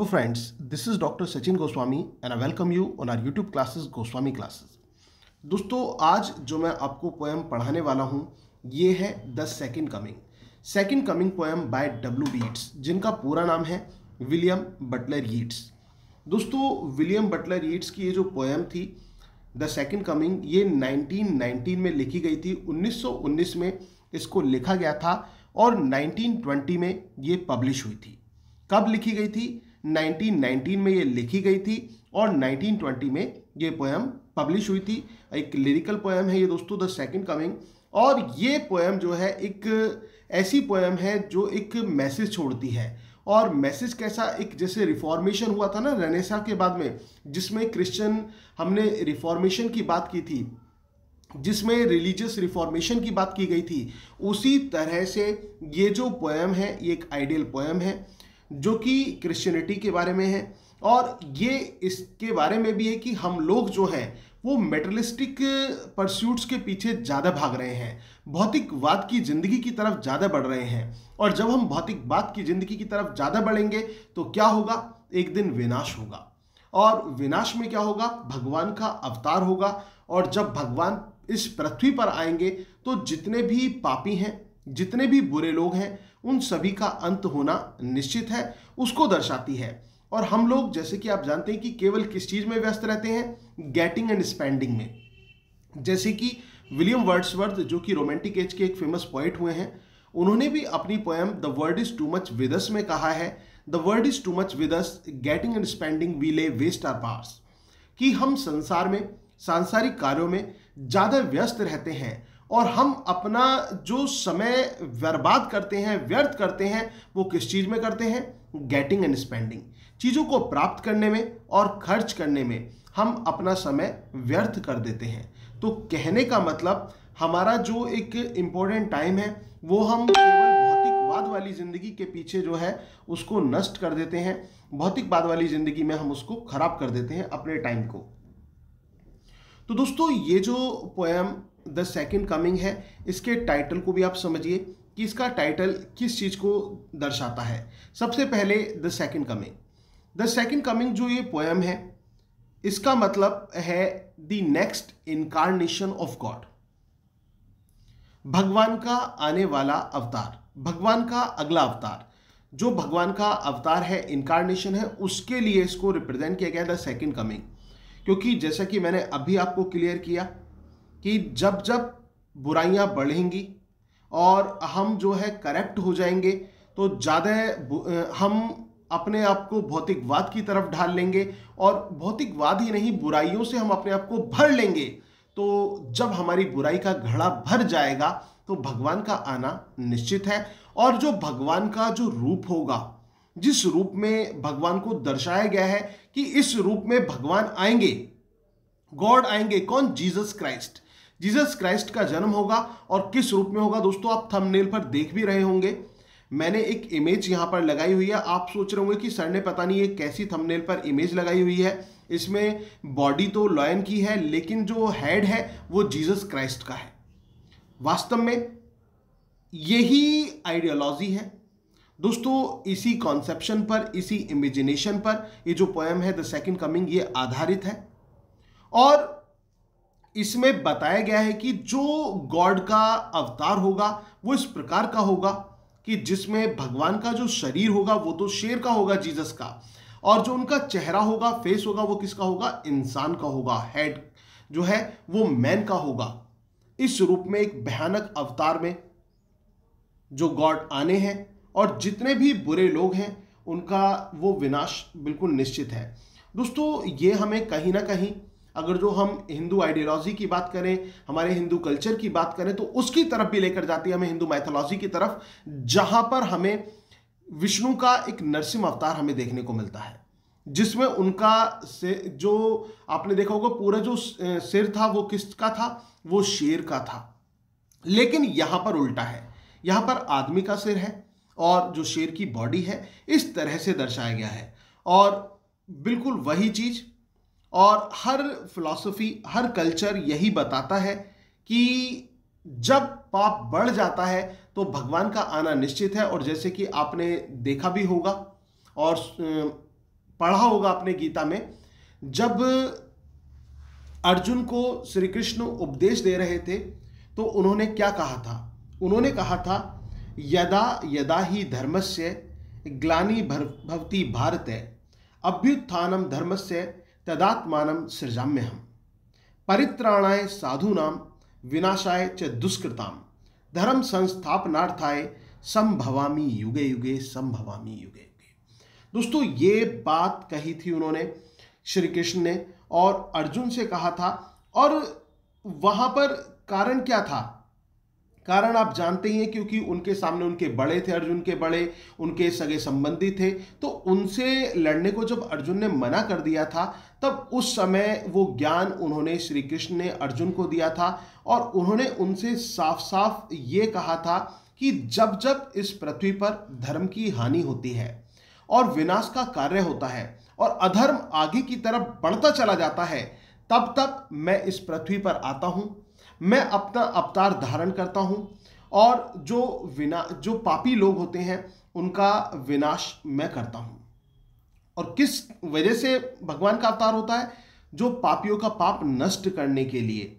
तो friends this is doctor Sachin Goswami and I welcome you on our YouTube classes Goswami classes दोस्तों आज जो मैं आपको पोएम पढ़ाने वाला हूँ ये है the second coming second coming poem by W Yeats जिनका पूरा नाम है विलियम बटलर ईट्स दोस्तों विलियम बटलर ईट्स की ये जो पोएम थी द सेकेंड कमिंग ये 1919 में लिखी गई थी 1919 में इसको लिखा गया था और 1920 में ये पब्लिश हुई थी कब लिखी गई थी 1919 में ये लिखी गई थी और 1920 में ये पोएम पब्लिश हुई थी एक लिरिकल पोएम है ये दोस्तों द सेकंड कमिंग और ये पोएम जो है एक ऐसी पोएम है जो एक मैसेज छोड़ती है और मैसेज कैसा एक जैसे रिफॉर्मेशन हुआ था ना रनेसा के बाद में जिसमें क्रिश्चियन हमने रिफॉर्मेशन की बात की थी जिसमें रिलीजियस रिफॉर्मेशन की बात की गई थी उसी तरह से ये जो पोएम है ये एक आइडियल पोएम है जो कि क्रिश्चियनिटी के बारे में है और ये इसके बारे में भी है कि हम लोग जो है वो मेटलिस्टिक परस्यूट्स के पीछे ज़्यादा भाग रहे हैं भौतिकवाद की ज़िंदगी की तरफ ज़्यादा बढ़ रहे हैं और जब हम भौतिकवाद की ज़िंदगी की तरफ ज़्यादा बढ़ेंगे तो क्या होगा एक दिन विनाश होगा और विनाश में क्या होगा भगवान का अवतार होगा और जब भगवान इस पृथ्वी पर आएंगे तो जितने भी पापी हैं जितने भी बुरे लोग हैं उन सभी का अंत होना निश्चित है उसको दर्शाती है और हम लोग जैसे कि आप जानते हैं कि केवल किस चीज़ में व्यस्त रहते हैं गेटिंग एंड स्पेंडिंग में जैसे कि विलियम वर्ड्सवर्थ जो कि रोमांटिक एज के एक फेमस पोइट हुए हैं उन्होंने भी अपनी poem the world is too much with us में कहा है the world is too much with us getting and spending we lay waste our powers कि हम संसार में सांसारिक कार्यों में ज़्यादा व्यस्त रहते हैं और हम अपना जो समय बर्बाद करते हैं व्यर्थ करते हैं वो किस चीज़ में करते हैं गेटिंग एंड स्पेंडिंग चीज़ों को प्राप्त करने में और खर्च करने में हम अपना समय व्यर्थ कर देते हैं तो कहने का मतलब हमारा जो एक इम्पोर्टेंट टाइम है वो हम भौतिकवाद वाली ज़िंदगी के पीछे जो है उसको नष्ट कर देते हैं भौतिकवाद वाली ज़िंदगी में हम उसको ख़राब कर देते हैं अपने टाइम को तो दोस्तों ये जो पोएम द सेकेंड कमिंग है इसके टाइटल को भी आप समझिए कि इसका टाइटल किस चीज़ को दर्शाता है सबसे पहले the second coming the second coming जो ये पोएम है इसका मतलब है the next incarnation of God भगवान का आने वाला अवतार भगवान का अगला अवतार जो भगवान का अवतार है इनकारनेशन है उसके लिए इसको रिप्रेजेंट किया गया द सेकेंड कमिंग क्योंकि जैसा कि मैंने अभी आपको क्लियर किया कि जब जब बुराइयाँ बढ़ेंगी और हम जो है करप्ट हो जाएंगे तो ज़्यादा हम अपने आप को भौतिकवाद की तरफ ढाल लेंगे और भौतिकवाद ही नहीं बुराइयों से हम अपने आप को भर लेंगे तो जब हमारी बुराई का घड़ा भर जाएगा तो भगवान का आना निश्चित है और जो भगवान का जो रूप होगा जिस रूप में भगवान को दर्शाया गया है कि इस रूप में भगवान आएंगे गॉड आएंगे कौन जीसस क्राइस्ट जीसस क्राइस्ट का जन्म होगा और किस रूप में होगा दोस्तों आप थंबनेल पर देख भी रहे होंगे मैंने एक इमेज यहाँ पर लगाई हुई है आप सोच रहे होंगे कि सर ने पता नहीं ये कैसी थंबनेल पर इमेज लगाई हुई है इसमें बॉडी तो लॉयन की है लेकिन जो हेड है वो जीसस क्राइस्ट का है वास्तव में यही आइडियोलॉजी है दोस्तों इसी कॉन्सेप्शन पर इसी इमेजिनेशन पर ये जो पोएम है द सेकंड कमिंग ये आधारित है और इसमें बताया गया है कि जो गॉड का अवतार होगा वो इस प्रकार का होगा कि जिसमें भगवान का जो शरीर होगा वो तो शेर का होगा जीसस का और जो उनका चेहरा होगा फेस होगा वो किसका होगा इंसान का होगा हेड जो है वो मैन का होगा इस रूप में एक भयानक अवतार में जो गॉड आने हैं और जितने भी बुरे लोग हैं उनका वो विनाश बिल्कुल निश्चित है दोस्तों ये हमें कहीं ना कहीं अगर जो हम हिंदू आइडियोलॉजी की बात करें हमारे हिंदू कल्चर की बात करें तो उसकी तरफ भी लेकर जाती है हमें हिंदू मैथोलॉजी की तरफ जहां पर हमें विष्णु का एक नरसिंह अवतार हमें देखने को मिलता है जिसमें उनका से जो आपने देखा होगा पूरा जो सिर था वो का था वो शेर का था लेकिन यहां पर उल्टा है यहां पर आदमी का सिर है और जो शेर की बॉडी है इस तरह से दर्शाया गया है और बिल्कुल वही चीज़ और हर फिलॉसफी हर कल्चर यही बताता है कि जब पाप बढ़ जाता है तो भगवान का आना निश्चित है और जैसे कि आपने देखा भी होगा और पढ़ा होगा आपने गीता में जब अर्जुन को श्री कृष्ण उपदेश दे रहे थे तो उन्होंने क्या कहा था उन्होंने कहा था यदा यदा ही धर्म से ग्लानी भर भवती भारत है अभ्युत्थानम धर्म से तदात्मान सृजाम्य हम परित्राणाय साधूनाम विनाशाय च दुष्कृताम धर्म संस्थापनार्थाय संभवामी युगे युगे संभवामी युगे युगे दोस्तों ये बात कही थी उन्होंने श्री कृष्ण ने और अर्जुन से कहा था और वहां पर कारण क्या था कारण आप जानते ही हैं क्योंकि उनके सामने उनके बड़े थे अर्जुन के बड़े उनके सगे संबंधी थे तो उनसे लड़ने को जब अर्जुन ने मना कर दिया था तब उस समय वो ज्ञान उन्होंने श्री कृष्ण ने अर्जुन को दिया था और उन्होंने उनसे साफ साफ ये कहा था कि जब जब इस पृथ्वी पर धर्म की हानि होती है और विनाश का कार्य होता है और अधर्म आगे की तरफ बढ़ता चला जाता है तब तक मैं इस पृथ्वी पर आता हूँ मैं अपना अवतार धारण करता हूँ और जो विना जो पापी लोग होते हैं उनका विनाश मैं करता हूँ और किस वजह से भगवान का अवतार होता है जो पापियों का पाप नष्ट करने के लिए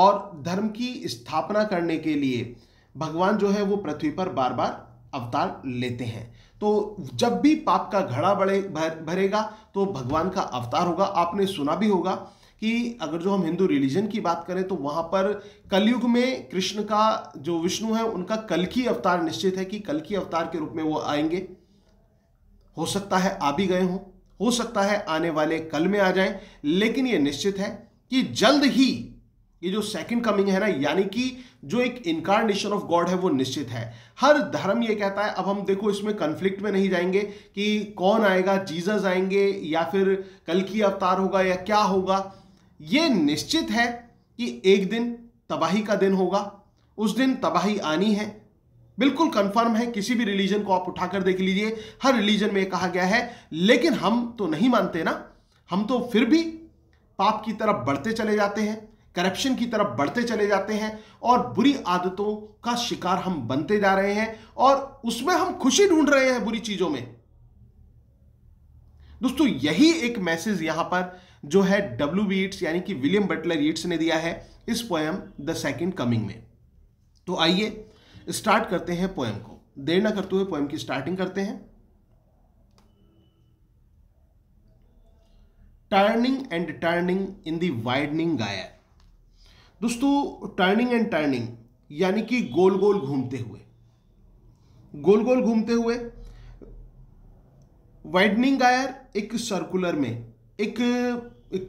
और धर्म की स्थापना करने के लिए भगवान जो है वो पृथ्वी पर बार बार अवतार लेते हैं तो जब भी पाप का घड़ा बढ़े भर, भरेगा तो भगवान का अवतार होगा आपने सुना भी होगा कि अगर जो हम हिंदू रिलीजन की बात करें तो वहाँ पर कलयुग में कृष्ण का जो विष्णु है उनका कल की अवतार निश्चित है कि कल की अवतार के रूप में वो आएंगे हो सकता है आ भी गए हों हो सकता है आने वाले कल में आ जाएं लेकिन ये निश्चित है कि जल्द ही ये जो सेकंड कमिंग है ना यानी कि जो एक इनकारनेशन ऑफ गॉड है वो निश्चित है हर धर्म ये कहता है अब हम देखो इसमें कन्फ्लिक्ट में नहीं जाएंगे कि कौन आएगा जीसस आएंगे या फिर कल की अवतार होगा या क्या होगा ये निश्चित है कि एक दिन तबाही का दिन होगा उस दिन तबाही आनी है बिल्कुल कंफर्म है किसी भी रिलीजन को आप उठाकर देख लीजिए हर रिलीजन में कहा गया है लेकिन हम तो नहीं मानते ना हम तो फिर भी पाप की तरफ बढ़ते चले जाते हैं करप्शन की तरफ बढ़ते चले जाते हैं और बुरी आदतों का शिकार हम बनते जा रहे हैं और उसमें हम खुशी ढूंढ रहे हैं बुरी चीजों में दोस्तों यही एक मैसेज यहां पर जो है डब्ल्यू बीट्स यानी कि विलियम बटलर ईट्स ने दिया है इस पोएम द सेकेंड कमिंग में तो आइए स्टार्ट करते हैं पोएम को देर ना करते हुए पोएम की स्टार्टिंग करते हैं turning and turning in the widening gyre दोस्तों टर्निंग एंड टर्निंग यानी कि गोल गोल घूमते हुए गोल गोल घूमते हुए वाइडनिंग गायर एक सर्कुलर में एक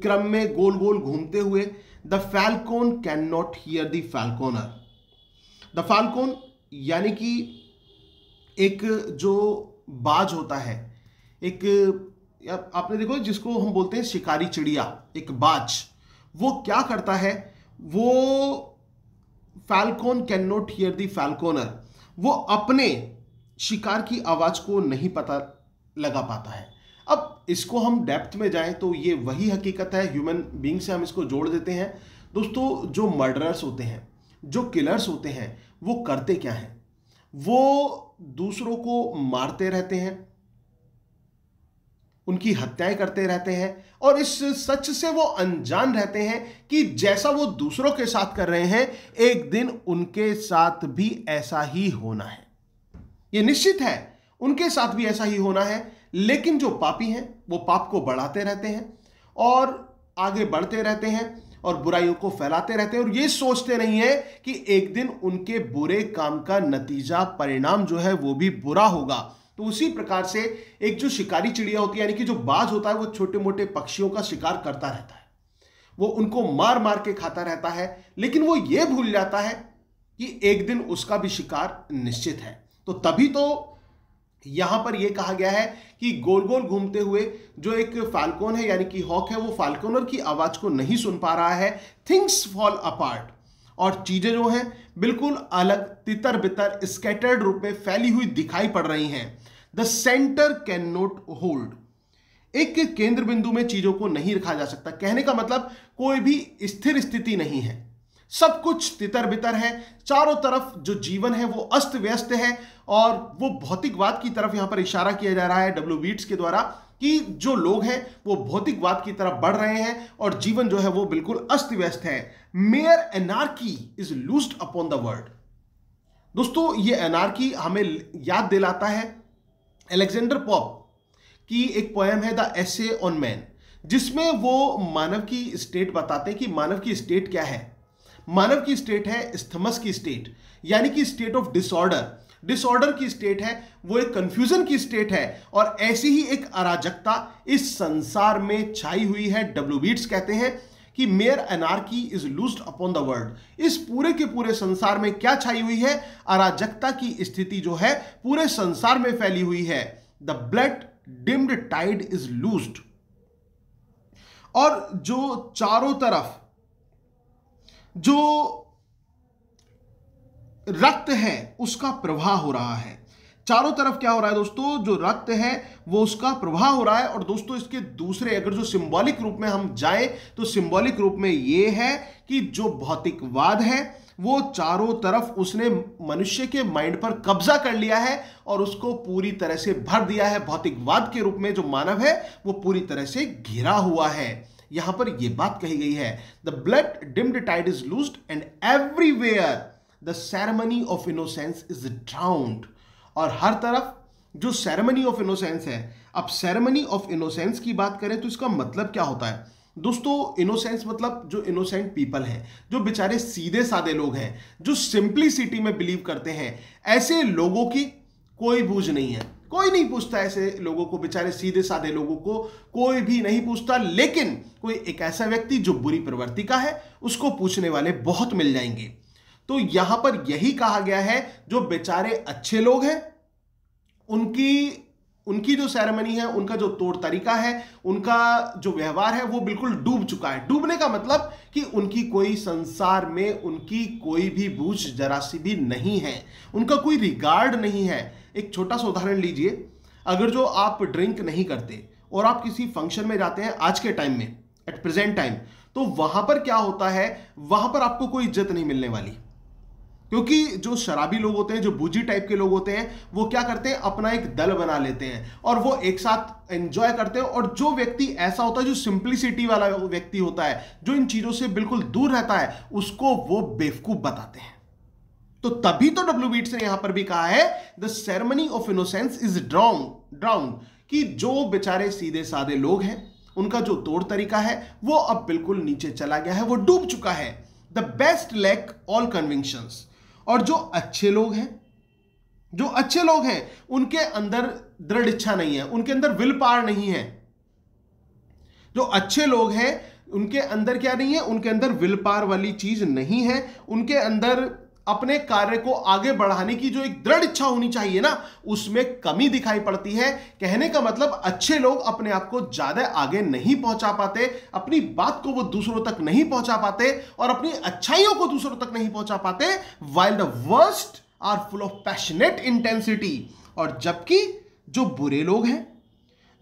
क्रम में गोल गोल घूमते हुए the falcon cannot hear the falconer the falcon यानी कि एक जो बाज होता है एक आपने देखो जिसको हम बोलते हैं शिकारी चिड़िया एक बाज वो क्या करता है वो falcon cannot hear the falconer वो अपने शिकार की आवाज़ को नहीं पता लगा पाता है अब इसको हम डेप्थ में जाएं तो ये वही हकीकत है ह्यूमन बींग से हम इसको जोड़ देते हैं दोस्तों जो मर्डरर्स होते हैं जो किलर्स होते हैं वो करते क्या हैं वो दूसरों को मारते रहते हैं उनकी हत्याएं करते रहते हैं और इस सच से वो अनजान रहते हैं कि जैसा वो दूसरों के साथ कर रहे हैं एक दिन उनके साथ भी ऐसा ही होना है ये निश्चित है उनके साथ भी ऐसा ही होना है लेकिन जो पापी हैं वो पाप को बढ़ाते रहते हैं और आगे बढ़ते रहते हैं और बुराइयों को फैलाते रहते हैं और ये सोचते नहीं है कि एक दिन उनके बुरे काम का नतीजा परिणाम जो है वो भी बुरा होगा तो उसी प्रकार से एक जो शिकारी चिड़िया होती है यानी कि जो बाज होता है वो छोटे मोटे पक्षियों का शिकार करता रहता है वो उनको मार मार के खाता रहता है लेकिन वो ये भूल जाता है कि एक दिन उसका भी शिकार निश्चित है तो तभी तो यहां पर यह कहा गया है कि गोल गोल घूमते हुए जो एक फाल्कोन है यानी कि हॉक है वो फाल्कोनर की आवाज को नहीं सुन पा रहा है थिंग्स फॉल अपार्ट और चीजें जो हैं बिल्कुल अलग तितर बितर स्केटर्ड रूप में फैली हुई दिखाई पड़ रही हैं the centre cannot hold एक केंद्र बिंदु में चीजों को नहीं रखा जा सकता कहने का मतलब कोई भी स्थिर स्थिति नहीं है सब कुछ तितर बितर है चारों तरफ जो जीवन है वो अस्त व्यस्त है और वो भौतिकवाद की तरफ यहां पर इशारा किया जा रहा है डब्ल्यू बीट्स के द्वारा कि जो लोग हैं वो भौतिकवाद की तरफ बढ़ रहे हैं और जीवन जो है वो बिल्कुल अस्त व्यस्त है mere anarchy is loosed upon the world दोस्तों ये एनार्की हमें याद दिलाता है एलेक्जेंडर पॉप की एक पोएम है द एसे ऑन मैन जिसमें वो मानव की स्टेट बताते हैं कि मानव की स्टेट क्या है मानव की स्टेट है स्थमस की स्टेट यानी कि स्टेट ऑफ डिसऑर्डर डिसऑर्डर की स्टेट है वो एक कंफ्यूजन की स्टेट है और ऐसी ही एक अराजकता इस संसार में छाई हुई है डब्ल्यू बीट्स कहते हैं कि mere anarchy is loosed upon the world इस पूरे के पूरे संसार में क्या छाई हुई है अराजकता की स्थिति जो है पूरे संसार में फैली हुई है the blood dimmed tide is loosed और जो चारों तरफ जो रक्त है उसका प्रवाह हो रहा है चारों तरफ क्या हो रहा है दोस्तों जो रक्त है वो उसका प्रवाह हो रहा है और दोस्तों इसके दूसरे अगर जो सिंबॉलिक रूप में हम जाए तो सिंबॉलिक रूप में ये है कि जो भौतिकवाद है वो चारों तरफ उसने मनुष्य के माइंड पर कब्जा कर लिया है और उसको पूरी तरह से भर दिया है भौतिकवाद के रूप में जो मानव है वो पूरी तरह से घिरा हुआ है यहां पर यह बात कही गई है the blood dimmed tide is loose and everywhere the ceremony of innocence is drowned और हर तरफ जो सेरेमनी ऑफ इनोसेंस है अब सेरेमनी ऑफ इनोसेंस की बात करें तो इसका मतलब क्या होता है दोस्तों इनोसेंस मतलब जो इनोसेंट पीपल हैं जो बेचारे सीधे साधे लोग हैं जो सिंपलिसिटी में बिलीव करते हैं ऐसे लोगों की कोई बूझ नहीं है कोई नहीं पूछता ऐसे लोगों को बेचारे सीधे साधे लोगों को कोई भी नहीं पूछता लेकिन कोई एक ऐसा व्यक्ति जो बुरी प्रवृत्ति का है उसको पूछने वाले बहुत मिल जाएंगे तो यहां पर यही कहा गया है जो बेचारे अच्छे लोग हैं उनकी उनकी जो सेरेमनी है उनका जो तौर तरीका है उनका जो व्यवहार है वो बिल्कुल डूब चुका है डूबने का मतलब कि उनकी कोई संसार में उनकी कोई भी बूझ जरासी भी नहीं है उनका कोई रिगार्ड नहीं है एक छोटा सा उदाहरण लीजिए अगर जो आप ड्रिंक नहीं करते और आप किसी फंक्शन में जाते हैं आज के टाइम में एट प्रेजेंट टाइम तो वहां पर क्या होता है वहां पर आपको कोई इज्जत नहीं मिलने वाली क्योंकि जो शराबी लोग होते हैं जो बुजी टाइप के लोग होते हैं वो क्या करते हैं अपना एक दल बना लेते हैं और वो एक साथ एंजॉय करते हैं और जो व्यक्ति ऐसा होता है जो सिंप्लिसिटी वाला व्यक्ति होता है जो इन चीजों से बिल्कुल दूर रहता है उसको वो बेवकूफ बताते हैं तो तभी तो डब्ल्यू बीट्स ने यहां पर भी कहा है the ceremony of innocence is drown drown कि जो बेचारे सीधे साधे लोग हैं उनका जो तौर तरीका है वो अब बिल्कुल नीचे चला गया है वो डूब चुका है the best lack all convictions और जो अच्छे लोग हैं जो अच्छे लोग हैं उनके अंदर दृढ़ इच्छा नहीं है उनके अंदर विल पार नहीं है जो अच्छे लोग हैं उनके अंदर क्या नहीं है उनके अंदर विल पार वाली चीज नहीं है उनके अंदर अपने कार्य को आगे बढ़ाने की जो एक दृढ़ इच्छा होनी चाहिए ना उसमें कमी दिखाई पड़ती है कहने का मतलब अच्छे लोग अपने आप को ज्यादा आगे नहीं पहुंचा पाते अपनी बात को वो दूसरों तक नहीं पहुंचा पाते और अपनी अच्छाइयों को दूसरों तक नहीं पहुंचा पाते while the worst are full of passionate intensity और जबकि जो बुरे लोग हैं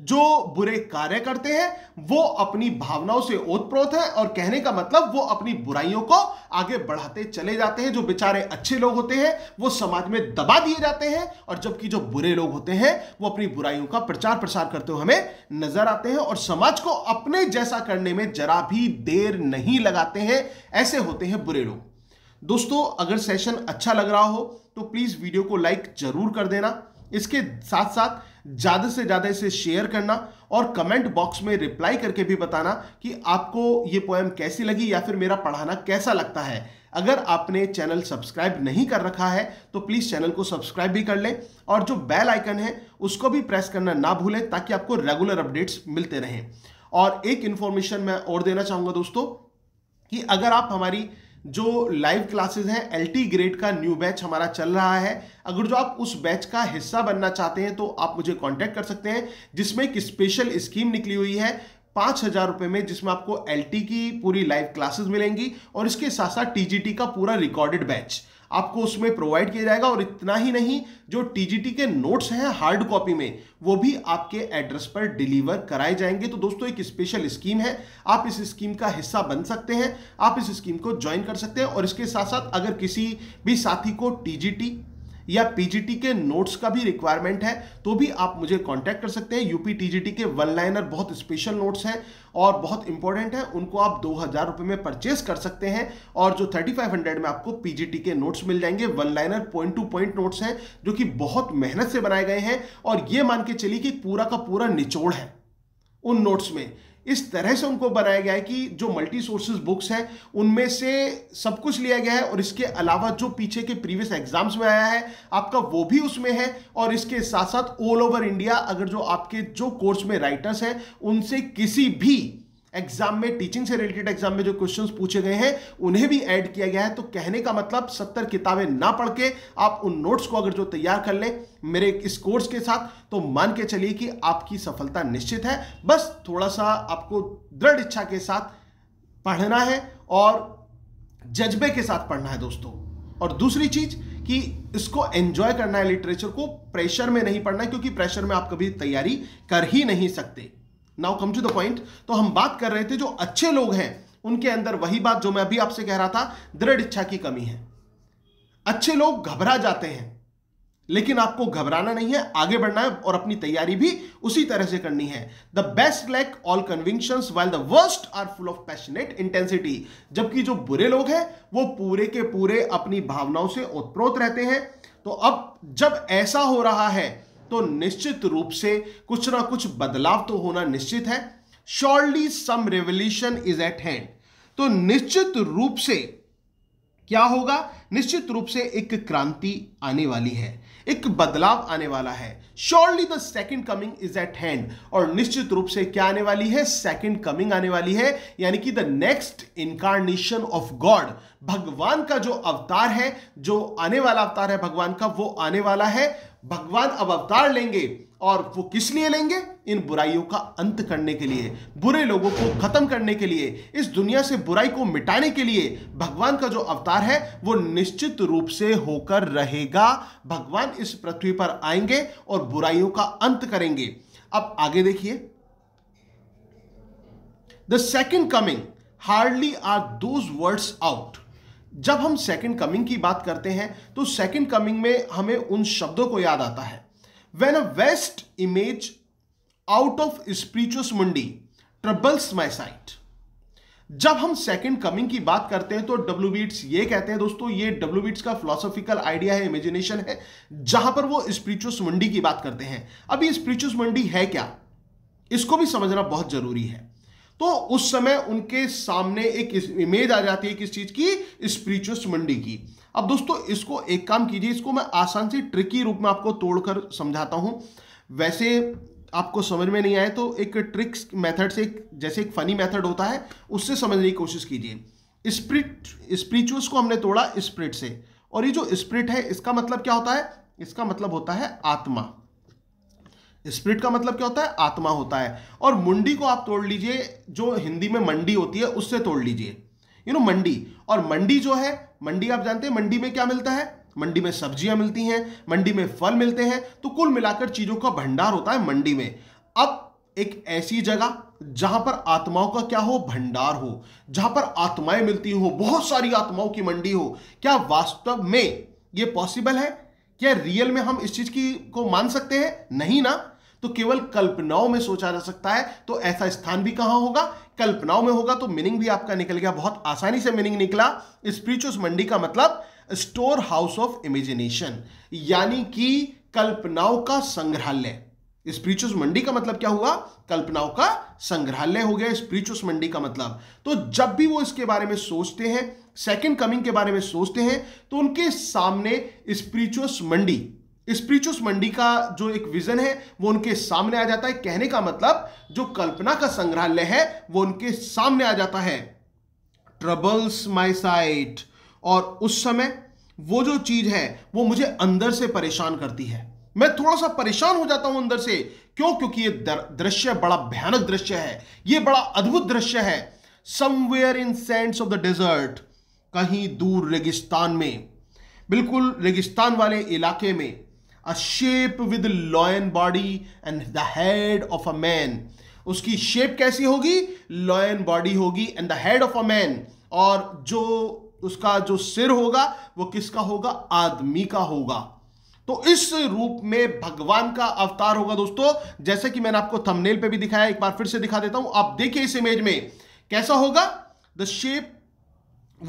जो बुरे कार्य करते हैं वो अपनी भावनाओं से ओतप्रोत है और कहने का मतलब वो अपनी बुराइयों को आगे बढ़ाते चले जाते हैं जो बेचारे अच्छे लोग होते हैं वो समाज में दबा दिए जाते हैं और जबकि जो बुरे लोग होते हैं वो अपनी बुराइयों का प्रचार प्रसार करते हुए हमें नजर आते हैं और समाज को अपने जैसा करने में जरा भी देर नहीं लगाते हैं ऐसे होते हैं बुरे लोग दोस्तों अगर सेशन अच्छा लग रहा हो तो प्लीज़ वीडियो को लाइक जरूर कर देना इसके साथ साथ ज़्यादा से ज़्यादा इसे शेयर करना और कमेंट बॉक्स में रिप्लाई करके भी बताना कि आपको ये पोएम कैसी लगी या फिर मेरा पढ़ाना कैसा लगता है अगर आपने चैनल सब्सक्राइब नहीं कर रखा है तो प्लीज़ चैनल को सब्सक्राइब भी कर लें और जो बेल आइकन है उसको भी प्रेस करना ना भूलें ताकि आपको रेगुलर अपडेट्स मिलते रहें और एक इंफॉर्मेशन मैं और देना चाहूंगा दोस्तों कि अगर आप हमारी जो लाइव क्लासेस हैं एलटी ग्रेड का न्यू बैच हमारा चल रहा है अगर जो आप उस बैच का हिस्सा बनना चाहते हैं तो आप मुझे कांटेक्ट कर सकते हैं जिसमें एक स्पेशल स्कीम निकली हुई है पाँच हज़ार रुपये में जिसमें आपको एलटी की पूरी लाइव क्लासेस मिलेंगी और इसके साथ साथ टीजीटी का पूरा रिकॉर्डेड बैच आपको उसमें प्रोवाइड किया जाएगा और इतना ही नहीं जो टीजीटी के नोट्स हैं हार्ड कॉपी में वो भी आपके एड्रेस पर डिलीवर कराए जाएंगे तो दोस्तों एक स्पेशल स्कीम है आप इस स्कीम का हिस्सा बन सकते हैं आप इस स्कीम को ज्वाइन कर सकते हैं और इसके साथ साथ अगर किसी भी साथी को टीजीटी या पीजीटी के नोट्स का भी रिक्वायरमेंट है तो भी आप मुझे कांटेक्ट कर सकते हैं यूपी टीजीटी के वन लाइनर बहुत स्पेशल नोट्स हैं और बहुत इंपॉर्टेंट है उनको आप दो हजार रुपए में परचेस कर सकते हैं और जो थर्टी फाइव हंड्रेड में आपको पीजीटी के नोट्स मिल जाएंगे one liner point to point notes हैं जो कि बहुत मेहनत से बनाए गए हैं और ये मान के चलिए कि पूरा का पूरा निचोड़ है उन नोट्स में इस तरह से उनको बनाया गया है कि जो मल्टी सोर्सेज बुक्स हैं उनमें से सब कुछ लिया गया है और इसके अलावा जो पीछे के प्रीवियस एग्जाम्स में आया है आपका वो भी उसमें है और इसके साथ साथ ऑल ओवर इंडिया अगर जो आपके जो कोर्स में राइटर्स हैं उनसे किसी भी एग्जाम में टीचिंग से रिलेटेड एग्जाम में जो क्वेश्चंस पूछे गए हैं उन्हें भी ऐड किया गया है तो कहने का मतलब सत्तर किताबें ना पढ़ के आप उन नोट्स को अगर जो तैयार कर लें मेरे इस कोर्स के साथ तो मान के चलिए कि आपकी सफलता निश्चित है बस थोड़ा सा आपको दृढ़ इच्छा के साथ पढ़ना है और जज्बे के साथ पढ़ना है दोस्तों और दूसरी चीज कि इसको एंजॉय करना है लिटरेचर को प्रेशर में नहीं पढ़ना क्योंकि प्रेशर में आप कभी तैयारी कर ही नहीं सकते now come to the point तो हम बात कर रहे थे जो अच्छे लोग हैं उनके अंदर वही बात जो मैं अभी आपसे कह रहा था दृढ़ इच्छा की कमी है अच्छे लोग घबरा जाते हैं लेकिन आपको घबराना नहीं है आगे बढ़ना है और अपनी तैयारी भी उसी तरह से करनी है the best lack all conviction while the worst are full of passionate intensity जबकि जो बुरे लोग हैं वो पूरे के पूरे अपनी भावनाओं से ओतप्रोत रहते हैं तो अब जब ऐसा हो रहा है तो निश्चित रूप से कुछ ना कुछ बदलाव तो होना निश्चित है surely some revolution is at hand तो निश्चित रूप से क्या होगा निश्चित रूप से एक क्रांति आने वाली है एक बदलाव आने वाला है surely the second coming is at hand और निश्चित रूप से क्या आने वाली है सेकेंड कमिंग आने वाली है यानी कि the next incarnation of God भगवान का जो अवतार है जो आने वाला अवतार है भगवान का वो आने वाला है भगवान अब अवतार लेंगे और वो किस लिए लेंगे इन बुराइयों का अंत करने के लिए बुरे लोगों को खत्म करने के लिए इस दुनिया से बुराई को मिटाने के लिए भगवान का जो अवतार है वो निश्चित रूप से होकर रहेगा भगवान इस पृथ्वी पर आएंगे और बुराइयों का अंत करेंगे अब आगे देखिए the second coming hardly are those words out जब हम सेकंड कमिंग की बात करते हैं तो सेकंड कमिंग में हमें उन शब्दों को याद आता है when a vast image out of Spiritus Mundi troubles my site जब हम सेकंड कमिंग की बात करते हैं तो डब्ल्यू बीट्स ये कहते हैं दोस्तों ये डब्ल्यू बीट्स का फिलोसॉफिकल आइडिया है इमेजिनेशन है जहां पर वो स्पिरिचुअस मंडी की बात करते हैं अब ये स्पिरिचुअस मंडी है क्या इसको भी समझना बहुत जरूरी है तो उस समय उनके सामने एक इमेज आ जाती है किस चीज की स्पिरिचुअल मंडी की अब दोस्तों इसको एक काम कीजिए इसको मैं आसान से ट्रिकी रूप में आपको तोड़कर समझाता हूं वैसे आपको समझ में नहीं आए तो एक ट्रिक्स मेथड से एक जैसे एक फनी मेथड होता है उससे समझने की कोशिश कीजिए स्प्रिट स्प्रिचुअस को हमने तोड़ा स्प्रिट से और ये जो स्प्रिट है इसका मतलब क्या होता है इसका मतलब होता है आत्मा स्प्रिट का मतलब क्या होता है आत्मा होता है और मुंडी को आप तोड़ लीजिए जो हिंदी में मंडी होती है उससे तोड़ लीजिए यू नो मंडी और मंडी जो है मंडी आप जानते हैं मंडी में क्या मिलता है मंडी में सब्जियां मिलती हैं मंडी में फल मिलते हैं तो कुल मिलाकर चीजों का भंडार होता है मंडी में अब एक ऐसी जगह जहां पर आत्माओं का क्या हो भंडार हो जहां पर आत्माएं मिलती हो बहुत सारी आत्माओं की मंडी हो क्या वास्तव में यह पॉसिबल है क्या रियल में हम इस चीज की को मान सकते हैं नहीं ना तो केवल कल्पनाओं में सोचा जा सकता है तो ऐसा स्थान भी कहां होगा कल्पनाओं में होगा तो मीनिंग भी आपका निकल गया बहुत आसानी से मीनिंग निकला स्प्रिचुअस मंडी का मतलब स्टोर हाउस ऑफ इमेजिनेशन यानी कि कल्पनाओं का संग्रहालय स्प्रिचुअस मंडी का मतलब क्या हुआ कल्पनाओं का संग्रहालय हो गया स्प्रिचुअस मंडी का मतलब तो जब भी वो इसके बारे में सोचते हैं सेकेंड कमिंग के बारे में सोचते हैं तो उनके सामने स्प्रिचुअस मंडी स्प्रिचुअस मंडी का जो एक विजन है वो उनके सामने आ जाता है कहने का मतलब जो कल्पना का संग्रहालय है वो उनके सामने आ जाता है ट्रबल्स माई साइट और उस समय वो जो चीज है वो मुझे अंदर से परेशान करती है मैं थोड़ा सा परेशान हो जाता हूं अंदर से क्यों क्योंकि ये दृश्य बड़ा भयानक दृश्य है ये बड़ा अद्भुत दृश्य है somewhere in sands of the desert कहीं दूर रेगिस्तान में बिल्कुल रेगिस्तान वाले इलाके में a shape with lion body and the head of a man उसकी शेप कैसी होगी लॉयन बॉडी होगी and the head of a man और जो उसका जो सिर होगा वो किसका होगा आदमी का होगा तो इस रूप में भगवान का अवतार होगा दोस्तों जैसे कि मैंने आपको थंबनेल पे भी दिखाया एक बार फिर से दिखा देता हूं आप देखिए इस इमेज में कैसा होगा द शेप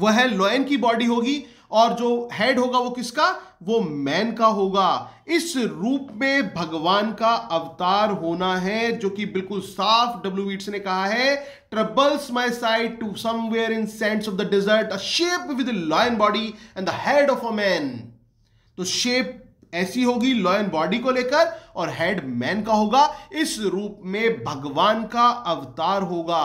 वह लॉयन की बॉडी होगी और जो हेड होगा वो किसका वो मैन का होगा इस रूप में भगवान का अवतार होना है जो कि बिल्कुल साफ डब्ल्यू वीट्स ने कहा है troubles my sight to somewhere in sands of the desert a shape with lion body and the head of a man तो शेप ऐसी होगी लॉ एंड बॉडी को लेकर और हेड मैन का होगा इस रूप में भगवान का अवतार होगा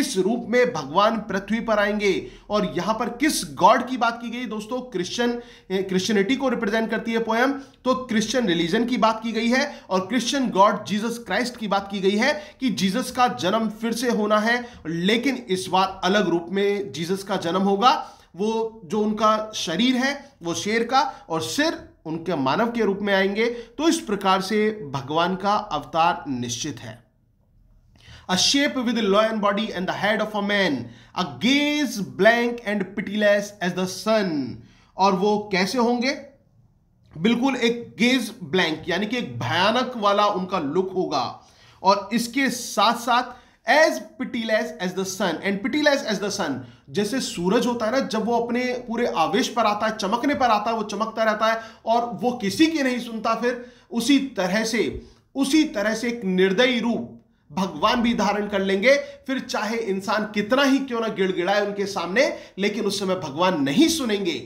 इस रूप में भगवान पृथ्वी पर आएंगे और यहां पर किस गॉड की बात की गई दोस्तों क्रिश्चियन क्रिश्चियनिटी को रिप्रेजेंट करती है पोयम तो क्रिश्चियन रिलीजन की बात की गई है और क्रिश्चियन गॉड जीसस क्राइस्ट की बात की गई है कि जीसस का जन्म फिर से होना है लेकिन इस बार अलग रूप में जीसस का जन्म होगा वो जो उनका शरीर है वो शेर का और सिर उनके मानव के रूप में आएंगे तो इस प्रकार से भगवान का अवतार निश्चित है a shape with a loin body and the head of a man, a gaze blank and pitiless as the और वो कैसे होंगे बिल्कुल एक गेज ब्लैंक यानी कि एक भयानक वाला उनका लुक होगा और इसके साथ साथ as pitiless as the sun and pitiless as the sun जैसे सूरज होता है ना जब वो अपने पूरे आवेश पर आता है चमकने पर आता है वो चमकता रहता है और वो किसी की नहीं सुनता फिर उसी तरह से उसी तरह से एक निर्दयी रूप भगवान भी धारण कर लेंगे फिर चाहे इंसान कितना ही क्यों ना गिड़गिड़ाए उनके सामने लेकिन उस समय भगवान नहीं सुनेंगे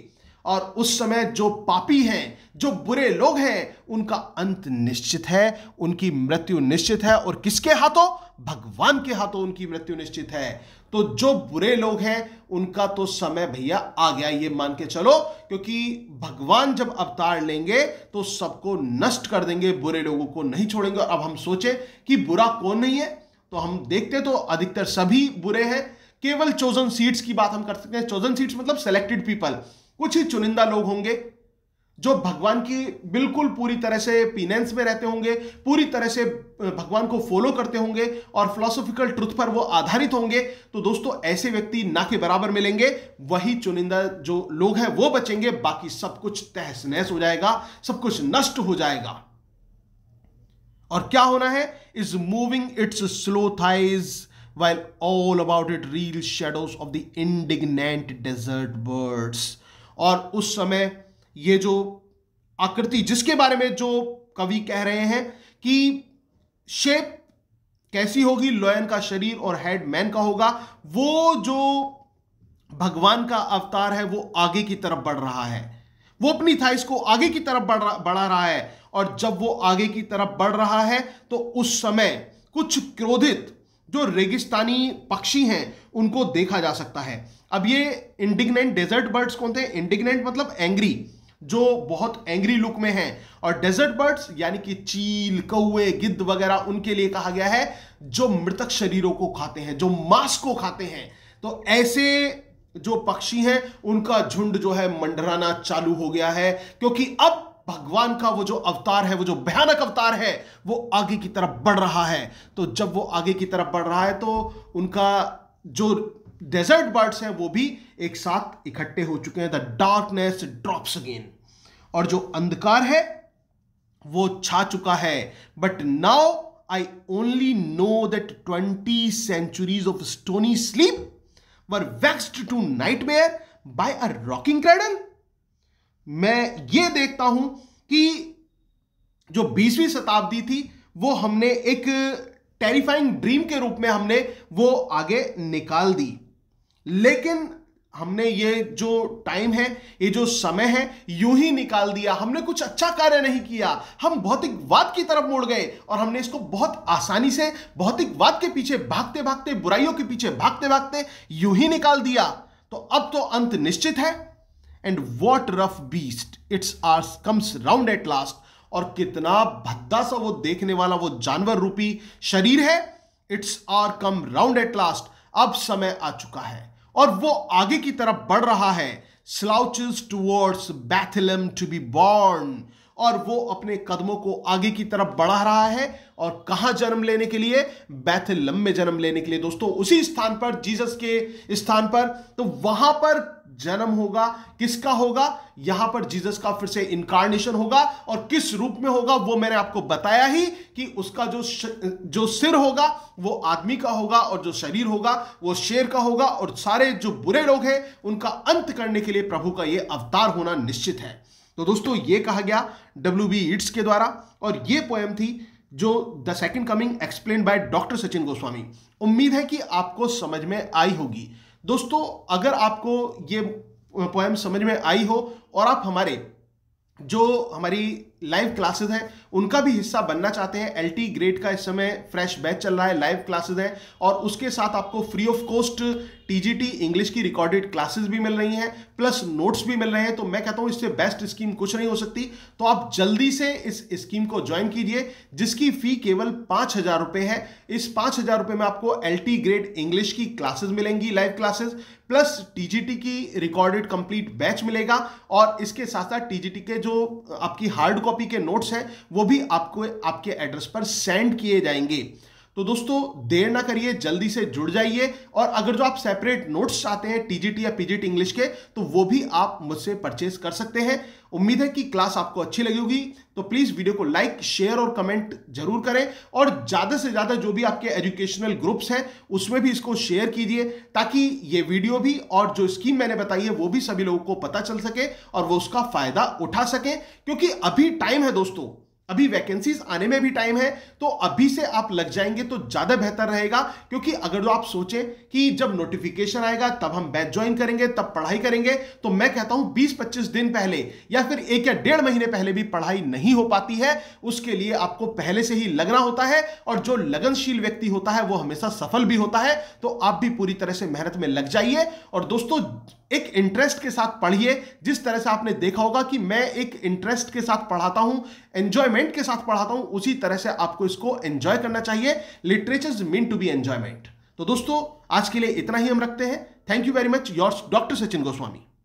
और उस समय जो पापी हैं जो बुरे लोग हैं उनका अंत निश्चित है उनकी मृत्यु निश्चित है और किसके हाथों भगवान के हाथों उनकी मृत्यु निश्चित है तो जो बुरे लोग हैं उनका तो समय भैया आ गया ये मान के चलो क्योंकि भगवान जब अवतार लेंगे तो सबको नष्ट कर देंगे बुरे लोगों को नहीं छोड़ेंगे अब हम सोचे कि बुरा कौन नहीं है तो हम देखते तो अधिकतर सभी बुरे हैं केवल चोजन सीट्स की बात हम कर सकते हैं चोजन सीट्स मतलब सेलेक्टेड पीपल कुछ ही चुनिंदा लोग होंगे जो भगवान की बिल्कुल पूरी तरह से पीनेंस में रहते होंगे पूरी तरह से भगवान को फॉलो करते होंगे और फिलोसॉफिकल ट्रुथ पर वो आधारित होंगे तो दोस्तों ऐसे व्यक्ति ना के बराबर मिलेंगे वही चुनिंदा जो लोग हैं वो बचेंगे बाकी सब कुछ तहस नहस हो जाएगा सब कुछ नष्ट हो जाएगा और क्या होना है is moving its slow thighs while all about it reel shadows of the indignant desert birds और उस समय ये जो आकृति जिसके बारे में जो कवि कह रहे हैं कि शेप कैसी होगी लोयन का शरीर और हेड मैन का होगा वो जो भगवान का अवतार है वो आगे की तरफ बढ़ रहा है वो अपनी थाइस को आगे की तरफ बढ़ बढ़ा रहा है और जब वो आगे की तरफ बढ़ रहा है तो उस समय कुछ क्रोधित जो रेगिस्तानी पक्षी हैं उनको देखा जा सकता है अब ये इंडिग्नेंट डेजर्ट बर्ड्स कौन थे इंडिग्नेंट मतलब एंग्री जो बहुत एंग्री लुक में हैं और डेजर्ट बर्ड्स यानी कि चील कौए गिद्ध वगैरह उनके लिए कहा गया है जो मृतक शरीरों को खाते हैं जो मांस को खाते हैं तो ऐसे जो पक्षी हैं उनका झुंड जो है मंडराना चालू हो गया है क्योंकि अब भगवान का वो जो अवतार है वो जो भयानक अवतार है वो आगे की तरफ बढ़ रहा है तो जब वो आगे की तरफ बढ़ रहा है तो उनका जो डेजर्ट बर्ड्स हैं वो भी एक साथ इकट्ठे हो चुके हैं द डार्कनेस ड्रॉप्स अगेन और जो अंधकार है वो छा चुका है but now I only know that twenty centuries of stony sleep were vexed to nightmare by a rocking cradle मैं ये देखता हूं कि जो 20वीं शताब्दी थी वो हमने एक टेरिफाइंग ड्रीम के रूप में हमने वो आगे निकाल दी लेकिन हमने ये जो टाइम है ये जो समय है यूं ही निकाल दिया हमने कुछ अच्छा कार्य नहीं किया हम भौतिकवाद की तरफ मुड़ गए और हमने इसको बहुत आसानी से भौतिकवाद के पीछे भागते भागते बुराइयों के पीछे भागते भागते यूं ही निकाल दिया तो अब तो अंत निश्चित है and what rough beast its hours comes round at last और कितना भद्दा सा वो देखने वाला वो जानवर रूपी शरीर है its hour come round at last अब समय आ चुका है और वो आगे की तरफ बढ़ रहा है slouches towards Bethlehem to be born और वो अपने कदमों को आगे की तरफ बढ़ा रहा है और कहा जन्म लेने के लिए बैथलम में जन्म लेने के लिए दोस्तों उसी स्थान पर जीसस के स्थान पर तो वहां पर जन्म होगा किसका होगा यहां पर जीसस का फिर से इनकारनेशन होगा और किस रूप में होगा वो मैंने आपको बताया ही कि उसका जो श, जो सिर होगा वो आदमी का होगा और जो शरीर होगा वो शेर का होगा और सारे जो बुरे लोग हैं उनका अंत करने के लिए प्रभु का ये अवतार होना निश्चित है तो दोस्तों ये कहा गया डब्ल्यू बी इट्स के द्वारा और ये पोएम थी जो the second coming explain by doctor Sachin Goswami उम्मीद है कि आपको समझ में आई होगी दोस्तों अगर आपको ये पोएम समझ में आई हो और आप हमारे जो हमारी लाइव क्लासेस हैं उनका भी हिस्सा बनना चाहते हैं एलटी ग्रेड का इस समय फ्रेश बैच चल रहा है लाइव क्लासेस हैं और उसके साथ आपको free of cost TGT English की रिकॉर्डेड क्लासेस भी मिल रही हैं प्लस नोट्स भी मिल रहे हैं तो मैं कहता हूं इससे बेस्ट स्कीम कुछ नहीं हो सकती तो आप जल्दी से इस स्कीम को ज्वाइन कीजिए जिसकी फी केवल पांच हजार रुपए है इस पांच हजार रुपए में आपको एल ग्रेड इंग्लिश की क्लासेस मिलेंगी लाइव क्लासेस प्लस टीजीटी की रिकॉर्डेड कंप्लीट बैच मिलेगा और इसके साथ साथ टीजीटी के जो आपकी हार्ड कॉपी के नोट्स हैं वो भी आपको आपके एड्रेस पर सेंड किए जाएंगे तो दोस्तों देर ना करिए जल्दी से जुड़ जाइए और अगर जो आप सेपरेट नोट्स चाहते हैं टीजीटी या पीजीटी इंग्लिश के तो वो भी आप मुझसे परचेज कर सकते हैं उम्मीद है कि क्लास आपको अच्छी लगी होगी तो प्लीज़ वीडियो को लाइक शेयर और कमेंट जरूर करें और ज़्यादा से ज़्यादा जो भी आपके एजुकेशनल ग्रुप्स हैं उसमें भी इसको शेयर कीजिए ताकि ये वीडियो भी और जो स्कीम मैंने बताई है वो भी सभी लोगों को पता चल सके और वो उसका फ़ायदा उठा सकें क्योंकि अभी टाइम है दोस्तों अभी वैकेंसीज आने में भी टाइम है तो अभी से आप लग जाएंगे तो ज़्यादा बेहतर रहेगा क्योंकि अगर जो आप सोचें कि जब नोटिफिकेशन आएगा तब हम बैच ज्वाइन करेंगे तब पढ़ाई करेंगे तो मैं कहता हूं 20-25 दिन पहले या फिर एक या डेढ़ महीने पहले भी पढ़ाई नहीं हो पाती है उसके लिए आपको पहले से ही लगना होता है और जो लगनशील व्यक्ति होता है वो हमेशा सफल भी होता है तो आप भी पूरी तरह से मेहनत में लग जाइए और दोस्तों एक इंटरेस्ट के साथ पढ़िए जिस तरह से आपने देखा होगा कि मैं एक इंटरेस्ट के साथ पढ़ाता हूं एंजॉयमेंट के साथ पढ़ाता हूं उसी तरह से आपको इसको एंजॉय करना चाहिए literature mean to be enjoyment तो दोस्तों आज के लिए इतना ही हम रखते हैं thank you very much yours doctor Sachin Goswami